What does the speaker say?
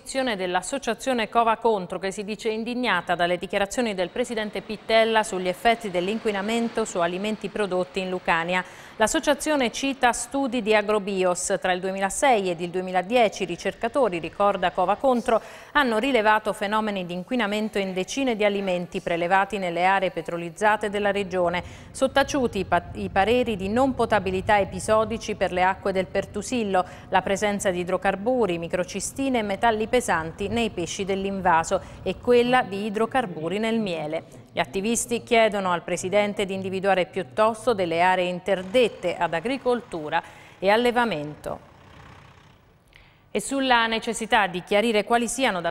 posizione dell'associazione Cova Contro che si dice indignata dalle dichiarazioni del presidente Pittella sugli effetti dell'inquinamento su alimenti prodotti in Lucania. L'associazione cita studi di Agrobios. Tra il 2006 ed il 2010 ricercatori, ricorda Cova Contro, hanno rilevato fenomeni di inquinamento in decine di alimenti prelevati nelle aree petrolizzate della regione, sottaciuti i, pa i pareri di non potabilità episodici per le acque del Pertusillo, la presenza di idrocarburi, microcistine e metalli metalli pesanti nei pesci dell'invaso e quella di idrocarburi nel miele. Gli attivisti chiedono al Presidente di individuare piuttosto delle aree interdette ad agricoltura e allevamento. E sulla necessità di chiarire quali siano da